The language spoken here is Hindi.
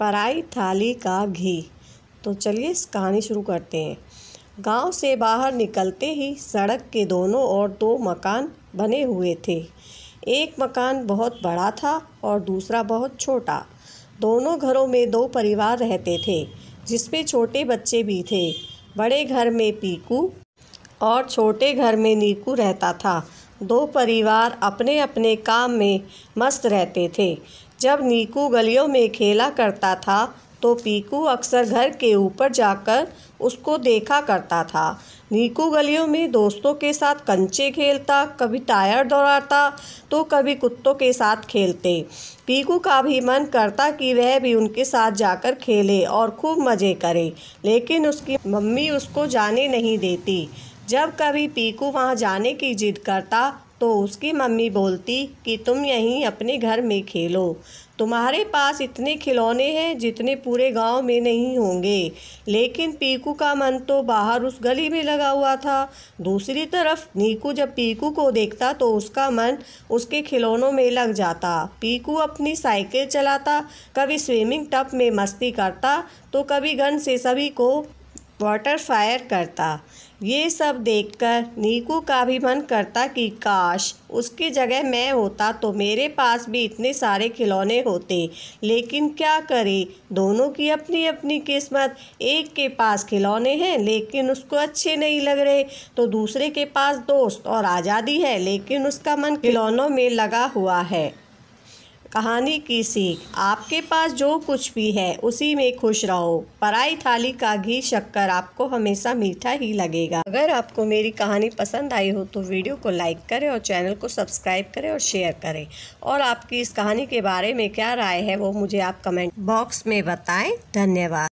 पराई थाली का घी तो चलिए इस कहानी शुरू करते हैं गांव से बाहर निकलते ही सड़क के दोनों ओर दो मकान बने हुए थे एक मकान बहुत बड़ा था और दूसरा बहुत छोटा दोनों घरों में दो परिवार रहते थे जिसमें छोटे बच्चे भी थे बड़े घर में पीकू और छोटे घर में नीकू रहता था दो परिवार अपने अपने काम में मस्त रहते थे जब नीकू गलियों में खेला करता था तो पीकू अक्सर घर के ऊपर जाकर उसको देखा करता था नीकू गलियों में दोस्तों के साथ कंचे खेलता कभी टायर दौड़ाता तो कभी कुत्तों के साथ खेलते पीकू का भी मन करता कि वह भी उनके साथ जाकर खेले और खूब मज़े करे लेकिन उसकी मम्मी उसको जाने नहीं देती जब कभी पीकू वहाँ जाने की जिद करता तो उसकी मम्मी बोलती कि तुम यहीं अपने घर में खेलो तुम्हारे पास इतने खिलौने हैं जितने पूरे गांव में नहीं होंगे लेकिन पीकू का मन तो बाहर उस गली में लगा हुआ था दूसरी तरफ नीकू जब पीकू को देखता तो उसका मन उसके खिलौनों में लग जाता पीकू अपनी साइकिल चलाता कभी स्विमिंग टप में मस्ती करता तो कभी गन से सभी को वाटर फायर करता ये सब देखकर नीकू का भी मन करता कि काश उसकी जगह मैं होता तो मेरे पास भी इतने सारे खिलौने होते लेकिन क्या करें दोनों की अपनी अपनी किस्मत एक के पास खिलौने हैं लेकिन उसको अच्छे नहीं लग रहे तो दूसरे के पास दोस्त और आज़ादी है लेकिन उसका मन खिलौनों में लगा हुआ है कहानी की सीख आपके पास जो कुछ भी है उसी में खुश रहो पराई थाली का घी शक्कर आपको हमेशा मीठा ही लगेगा अगर आपको मेरी कहानी पसंद आई हो तो वीडियो को लाइक करें और चैनल को सब्सक्राइब करें और शेयर करें और आपकी इस कहानी के बारे में क्या राय है वो मुझे आप कमेंट बॉक्स में बताएं धन्यवाद